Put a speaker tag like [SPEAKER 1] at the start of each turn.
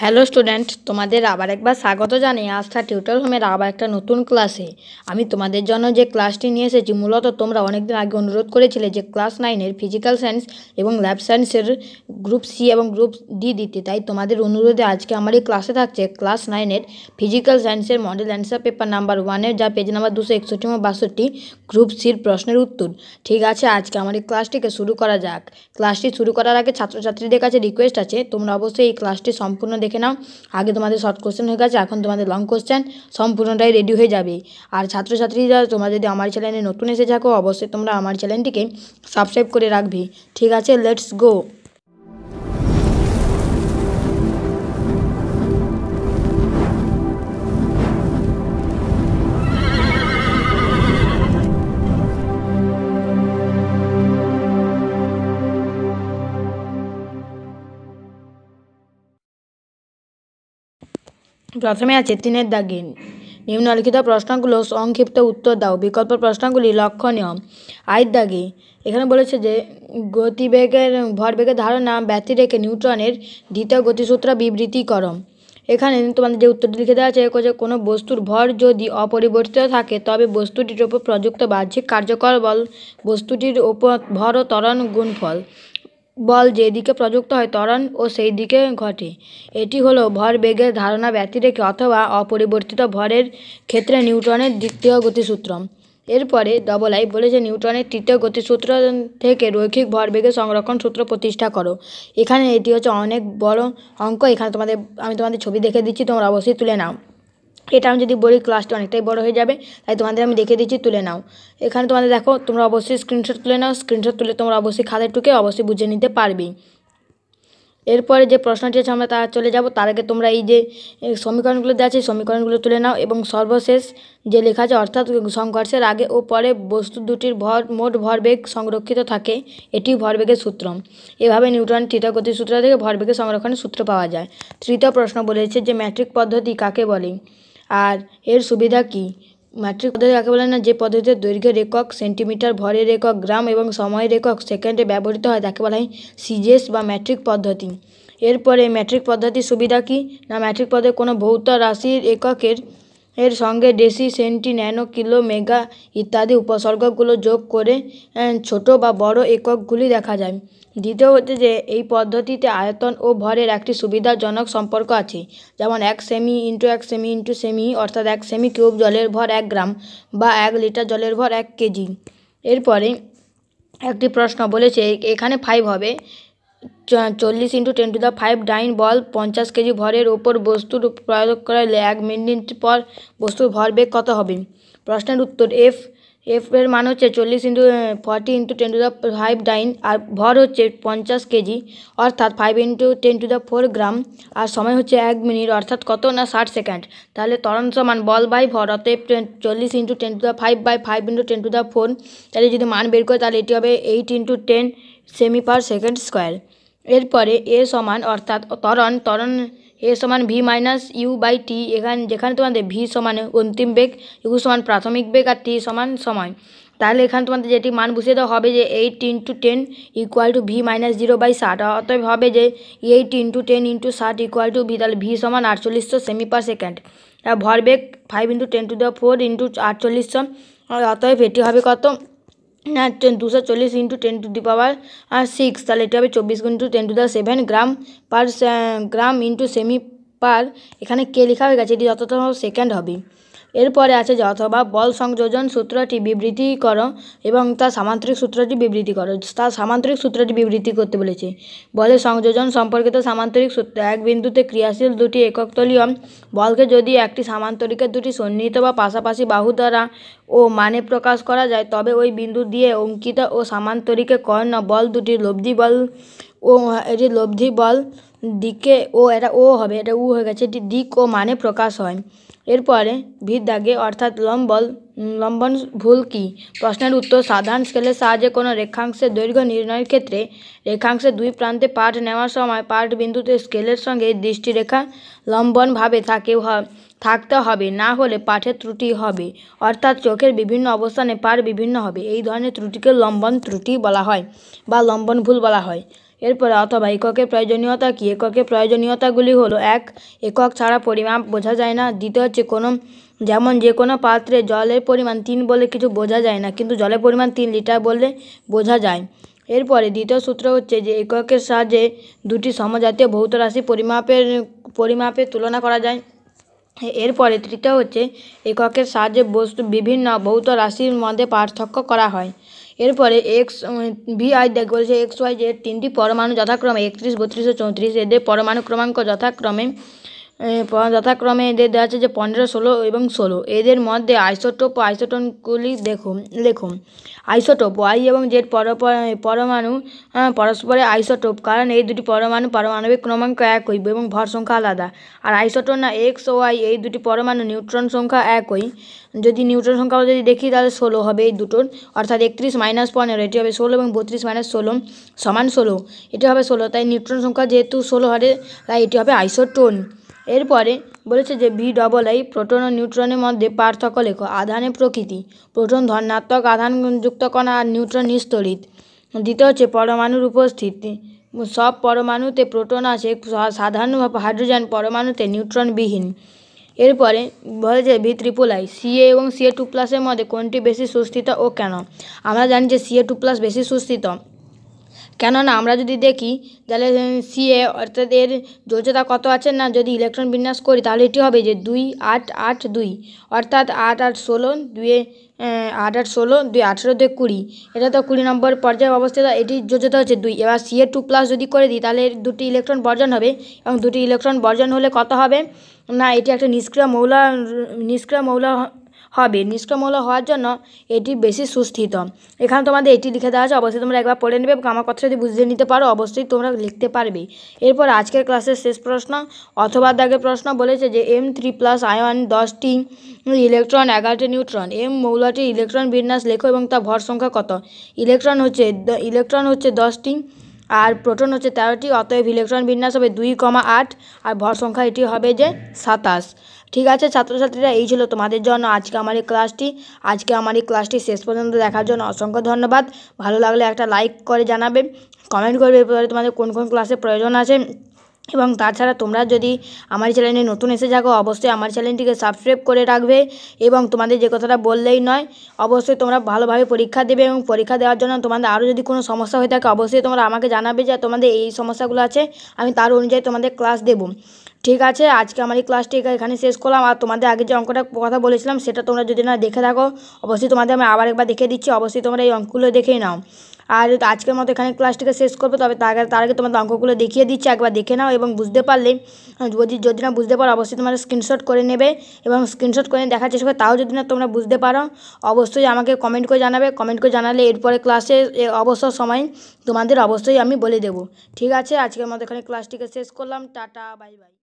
[SPEAKER 1] hello student তোমাদের আবার একবার স্বাগত জানিয়ে আস্থা টিউটার হোমের আবার একটা নতুন ক্লাসে আমি তোমাদের জন্য যে ক্লাসটি নিয়ে এসেছি মূলত তোমরা অনেকদিন আগে অনুরোধ করেছিলে যে ক্লাস নাইনের ফিজিক্যাল সায়েন্স এবং ল্যাব সায়েন্সের গ্রুপ সি এবং গ্রুপ ডি দিতে তাই তোমাদের অনুরোধে আজকে আমার এই ক্লাসে থাকছে ক্লাস নাইনের ফিজিক্যাল সায়েন্সের মডেল অ্যান্সার পেপার নাম্বার ওয়ানের যা পেজ নাম্বার দুশো একষট্টি এবং বাষট্টি গ্রুপ সির প্রশ্নের উত্তর ঠিক আছে আজকে আমার এই ক্লাসটিকে শুরু করা যাক ক্লাসটি শুরু করার আগে ছাত্রছাত্রীদের কাছে রিকোয়েস্ট আছে তোমরা অবশ্যই এই ক্লাসটি সম্পূর্ণ দেখে নাও আগে তোমাদের শর্ট কোশ্চেন হয়ে গেছে এখন তোমাদের লং কোশ্চেন সম্পূর্ণটাই রেডি হয়ে যাবে আর ছাত্রছাত্রীরা তোমরা যদি আমার চ্যানেলে নতুন এসে থাকো অবশ্যই তোমরা আমার চ্যানেলটিকে সাবস্ক্রাইব করে রাখবে ঠিক আছে লেটস গো প্রথমে আছে তিনের দাগে নিম্নলিখিত প্রশ্নগুলো সংক্ষিপ্ত উত্তর দাও বিকল্প প্রশ্নগুলি লক্ষণীয় আয়ের দাগে এখানে বলেছে যে গতিবেগের ভরবেগের ধারণা ব্যতি রেখে নিউট্রনের দ্বিতীয় গতিসূত্র বিবৃতি কর এখানে তোমাদের যে উত্তরটি লিখে দেওয়া আছে যে কোনো বস্তুর ভর যদি অপরিবর্তিত থাকে তবে বস্তুটির ওপর প্রযুক্ত বাহ্যিক কার্যকর বল বস্তুটির ওপর ভর ও ত্বরণ গুণফল বল যেদিকে প্রযুক্ত হয় ত্বরণ ও সেই দিকে ঘটে এটি হলো ভর বেগের ধারণা ব্যতিরেকে অথবা অপরিবর্তিত ভরের ক্ষেত্রে নিউটনের দ্বিতীয় গতিসূত্র এরপরে আই বলেছে নিউটনের তৃতীয় গতিসূত্র থেকে রৈখিক বেগের সংরক্ষণ সূত্র প্রতিষ্ঠা করো এখানে এটি হচ্ছে অনেক বড় অঙ্ক এখানে তোমাদের আমি তোমাদের ছবি দেখে দিচ্ছি তোমরা অবশ্যই তুলে নাও এটা আমি যদি বলি ক্লাসটা অনেকটাই বড় হয়ে যাবে তাই তোমাদের আমি দেখে দিচ্ছি তুলে নাও এখানে তোমাদের দেখো তোমরা অবশ্যই স্ক্রিনশট তুলে নাও স্ক্রিনশট তুলে তোমরা অবশ্যই খাদের টুকে অবশ্যই বুঝে নিতে পারবে এরপরে যে প্রশ্নটি আছে আমরা তা চলে যাব তার আগে তোমরা এই যে সমীকরণগুলো দেওয়া আছে সমীকরণগুলো তুলে নাও এবং সর্বশেষ যে লেখা আছে অর্থাৎ সংঘর্ষের আগে ও পরে বস্তু দুটির ভর মোট ভরবেগ সংরক্ষিত থাকে এটি ভরবেগের সূত্র এভাবে নিউটন গতির সূত্র থেকে ভরবেগের সংরক্ষণের সূত্র পাওয়া যায় তৃতীয় প্রশ্ন বলেছে যে ম্যাট্রিক পদ্ধতি কাকে বলে আর এর সুবিধা কী ম্যাট্রিক পদ্ধতি কাকে বলে না যে পদ্ধতিতে দৈর্ঘ্যের একক সেন্টিমিটার ভরের একক গ্রাম এবং সময়ের একক সেকেন্ডে ব্যবহৃত হয় তাকে বলা হয় সিজেস বা ম্যাট্রিক পদ্ধতি এরপরে ম্যাট্রিক পদ্ধতির সুবিধা কী না ম্যাট্রিক পদে কোনো ভৌত রাশির এককের এর সঙ্গে deci centi nano kilo mega ইত্যাদি উপসর্গগুলো যোগ করে ছোটো বা বড় এককগুলি দেখা যায় দ্বিতীয় হচ্ছে যে এই পদ্ধতিতে আয়তন ও ভরের একটি সুবিধাজনক সম্পর্ক আছে যেমন এক সেমি ইন্টু এক সেমি ইন্টু সেমি অর্থাৎ এক সেমি কিউব জলের ভর এক গ্রাম বা এক লিটার জলের ভর এক কেজি এরপরে একটি প্রশ্ন বলেছে এখানে ফাইভ হবে চল্লিশ into ten to the five dyne বল পঞ্চাশ কেজি ভরের ওপর বস্তুর প্রয়োগ করালে এক মিনিট পর বস্তুর ভর বেগ কত হবে প্রশ্নের উত্তর এফ এফ এর মান হচ্ছে চল্লিশ into forty into ten to the five dyne আর ভর হচ্ছে পঞ্চাশ কেজি অর্থাৎ five into ten to the four gram আর সময় হচ্ছে এক মিনিট অর্থাৎ কত না ষাট সেকেন্ড তাহলে তরণ সমান বল বাই ভর অতএব চল্লিশ into ten to the five by five into ten to the four তাহলে যদি মান বের করে তাহলে এটি হবে eight into ten semi per second square এরপরে এ সমান অর্থাৎ ত্বরণ ত্বরণ এ সমান v minus u by t এখান যেখানে তোমাদের ভি সমান অন্তিম বেগ ইউ সমান প্রাথমিক বেগ আর টি সমান সময় তাহলে এখানে তোমাদের যেটি মান বুঝিয়ে দেওয়া হবে যে eight into ten equal to v minus zero by ষাট অতএব হবে যে এইট ইন্টু টেন ইন্টু ষাট ইকুয়াল টু ভি তাহলে ভি সমান আটচল্লিশশো সেমি পার সেকেন্ড ভরবেগ ফাইভ ইন্টু টেন টু দেওয়া ফোর ইন্টু আটচল্লিশশো অতএব এটি হবে কত না দুশো চল্লিশ into ten to the power six তাহলে এটা হবে চব্বিশ into ten to the seven gram per gram into semi per এখানে কে লেখা হয়ে গেছে এটি যত সেকেন্ড হবে এরপরে আছে যথবা অথবা বল সংযোজন সূত্রটি বিবৃতি করো এবং তার সামান্তরিক সূত্রটি বিবৃতি করো তার সামান্তরিক সূত্রটি বিবৃতি করতে বলেছে বলের সংযোজন সম্পর্কিত সামান্তরিক সূত্র এক বিন্দুতে ক্রিয়াশীল দুটি এককতলীয় বলকে যদি একটি সামান্তরিকের দুটি সন্নিহিত বা পাশাপাশি বাহু দ্বারা ও মানে প্রকাশ করা যায় তবে ওই বিন্দু দিয়ে অঙ্কিত ও সামান্তরিকে কর্ণ বল দুটি লব্ধি বল ও এটি লব্ধি বল দিকে ও এটা ও হবে এটা উ হয়ে গেছে এটি দিক ও মানে প্রকাশ হয় এরপরে ভিদদাগে অর্থাৎ লম্বল লম্বন ভুল কি প্রশ্নের উত্তর সাধারণ স্কেলের সাহায্যে কোনো রেখাংশের দৈর্ঘ্য নির্ণয়ের ক্ষেত্রে রেখাংশের দুই প্রান্তে পাঠ নেওয়ার সময় পাঠ বিন্দুতে স্কেলের সঙ্গে দৃষ্টিরেখা লম্বনভাবে থাকে থাকতে হবে না হলে পাঠের ত্রুটি হবে অর্থাৎ চোখের বিভিন্ন অবস্থানে পাঠ বিভিন্ন হবে এই ধরনের ত্রুটিকে লম্বন ত্রুটি বলা হয় বা লম্বন ভুল বলা হয় এরপর অথবা এককের প্রয়োজনীয়তা কি এককের প্রয়োজনীয়তাগুলি হলো এক একক ছাড়া পরিমাপ বোঝা যায় না দ্বিতীয় হচ্ছে কোনো যেমন যে কোনো পাত্রে জলের পরিমাণ তিন বলে কিছু বোঝা যায় না কিন্তু জলের পরিমাণ তিন লিটার বললে বোঝা যায় এরপরে দ্বিতীয় সূত্র হচ্ছে যে এককের সাহায্যে দুটি সমজাতীয় ভৌত রাশি পরিমাপের পরিমাপের তুলনা করা যায় এরপরে তৃতীয় হচ্ছে এককের সাহায্যে বস্তু বিভিন্ন ভৌত রাশির মধ্যে পার্থক্য করা হয় এরপরে এক্স ভিআই দেখবো যে এক্স ওয়াই জেড তিনটি পরমাণু যথাক্রমে একত্রিশ বত্রিশ ও চৌত্রিশ এদের পরমাণু ক্রমাঙ্ক যথাক্রমে যথাক্রমে এদের দেওয়া আছে যে পনেরো ষোলো এবং ষোলো এদের মধ্যে আইসোটোপ আইসোটনগুলি দেখুন লেখুন আইসোটোপ ওয়াই এবং জেড পরমাণু হ্যাঁ, পরস্পরে আইসোটোপ কারণ এই দুটি পরমাণু পারমাণবিক ক্রমাঙ্ক একই এবং ভর সংখ্যা আলাদা আর আইসোটোন না এক্স ও ওয়াই এই দুটি পরমাণু নিউট্রন সংখ্যা একই যদি নিউট্রন সংখ্যা যদি দেখি তাহলে ষোলো হবে এই দুটোর অর্থাৎ একত্রিশ মাইনাস পনেরো এটি হবে ষোলো এবং বত্রিশ মাইনাস ষোলো সমান ষোলো এটি হবে ষোলো তাই নিউট্রন সংখ্যা যেহেতু ষোলো হবে তাই এটি হবে আইসোটোন এরপরে বলেছে যে ভি ডবল আই প্রোটন ও নিউট্রনের মধ্যে পার্থক্য লেখো আধানের প্রকৃতি প্রোটন ধনাত্মক যুক্ত কণা আর নিউট্রন নিস্তরিত দ্বিতীয় হচ্ছে পরমাণুর উপস্থিতি সব পরমাণুতে প্রোটন আছে সাধারণ হাইড্রোজেন পরমাণুতে নিউট্রনবিহীন এরপরে বলেছে ভি ত্রিপুল আই সিএ এবং সিএ টু প্লাসের মধ্যে কোনটি বেশি সুস্থিত ও কেন আমরা জানি যে সিএ টু প্লাস বেশি সুস্থিত কেননা আমরা যদি দেখি তাহলে সিএ অর্থাৎ এর যোজ্যতা কত আছে না যদি ইলেকট্রন বিন্যাস করি তাহলে এটি হবে যে দুই আট আট দুই অর্থাৎ আট আট ষোলো দুয়ে আট আট ষোলো দুই আঠেরো দুয়ে কুড়ি এটা তো কুড়ি নম্বর পর্যায়ে অবস্থিত এটি যোজ্যতা হচ্ছে দুই এবার সিএ টু প্লাস যদি করে দিই তাহলে দুটি ইলেকট্রন বর্জন হবে এবং দুটি ইলেকট্রন বর্জন হলে কত হবে না এটি একটা নিষ্ক্রিয় মৌলা নিষ্ক্রিয় মৌলা হবে নিষ্ক্রমূল হওয়ার জন্য এটি বেশি সুস্থিত এখানে তোমাদের এটি লিখে দেওয়া আছে অবশ্যই তোমরা একবার পড়ে নেবে এবং আমার কথা যদি বুঝে নিতে পারো অবশ্যই তোমরা লিখতে পারবে এরপর আজকের ক্লাসের শেষ প্রশ্ন অথবা দাগের প্রশ্ন বলেছে যে এম থ্রি প্লাস আয়ন দশটি ইলেকট্রন এগারোটি নিউট্রন এম মৌলটির ইলেকট্রন বিন্যাস লেখো এবং তা ভর সংখ্যা কত ইলেকট্রন হচ্ছে ইলেকট্রন হচ্ছে দশটি আর প্রোটন হচ্ছে তেরোটি অতএব ইলেকট্রন বিন্যাস হবে দুই কমা আট আর ভর সংখ্যা এটি হবে যে সাতাশ ঠিক আছে ছাত্রছাত্রীরা এই ছিল তোমাদের জন্য আজকে আমার এই ক্লাসটি আজকে আমার এই ক্লাসটি শেষ পর্যন্ত দেখার জন্য অসংখ্য ধন্যবাদ ভালো লাগলে একটা লাইক করে জানাবে কমেন্ট করবে এরপরে তোমাদের কোন কোন ক্লাসে প্রয়োজন আছে এবং তাছাড়া তোমরা যদি আমার চ্যানেলে নতুন এসে থাকো অবশ্যই আমার চ্যানেলটিকে সাবস্ক্রাইব করে রাখবে এবং তোমাদের যে কথাটা বললেই নয় অবশ্যই তোমরা ভালোভাবে পরীক্ষা দেবে এবং পরীক্ষা দেওয়ার জন্য তোমাদের আরও যদি কোনো সমস্যা হয়ে থাকে অবশ্যই তোমরা আমাকে জানাবে যে তোমাদের এই সমস্যাগুলো আছে আমি তার অনুযায়ী তোমাদের ক্লাস দেবো ঠিক আছে আজকে আমার এই ক্লাসটি এখানে শেষ করলাম আর তোমাদের আগে যে অঙ্কটা কথা বলেছিলাম সেটা তোমরা যদি না দেখে থাকো অবশ্যই তোমাদের আমি আবার একবার দেখে দিচ্ছি অবশ্যই তোমরা এই অঙ্কগুলো দেখেই নাও আর আজকের মতো এখানে ক্লাসটিকে শেষ করবো তবে তার আগে তার আগে তোমাদের অঙ্কগুলো দেখিয়ে দিচ্ছি একবার দেখে নাও এবং বুঝতে পারলে যদি যদি না বুঝতে পারো অবশ্যই তোমরা স্ক্রিনশট করে নেবে এবং স্ক্রিনশট করে দেখার চেষ্টা করে তাও যদি না তোমরা বুঝতে পারো অবশ্যই আমাকে কমেন্ট করে জানাবে কমেন্ট করে জানালে এরপরে ক্লাসে অবসর সময় তোমাদের অবশ্যই আমি বলে দেবো ঠিক আছে আজকের মতো এখানে ক্লাসটিকে শেষ করলাম টাটা বাই বাই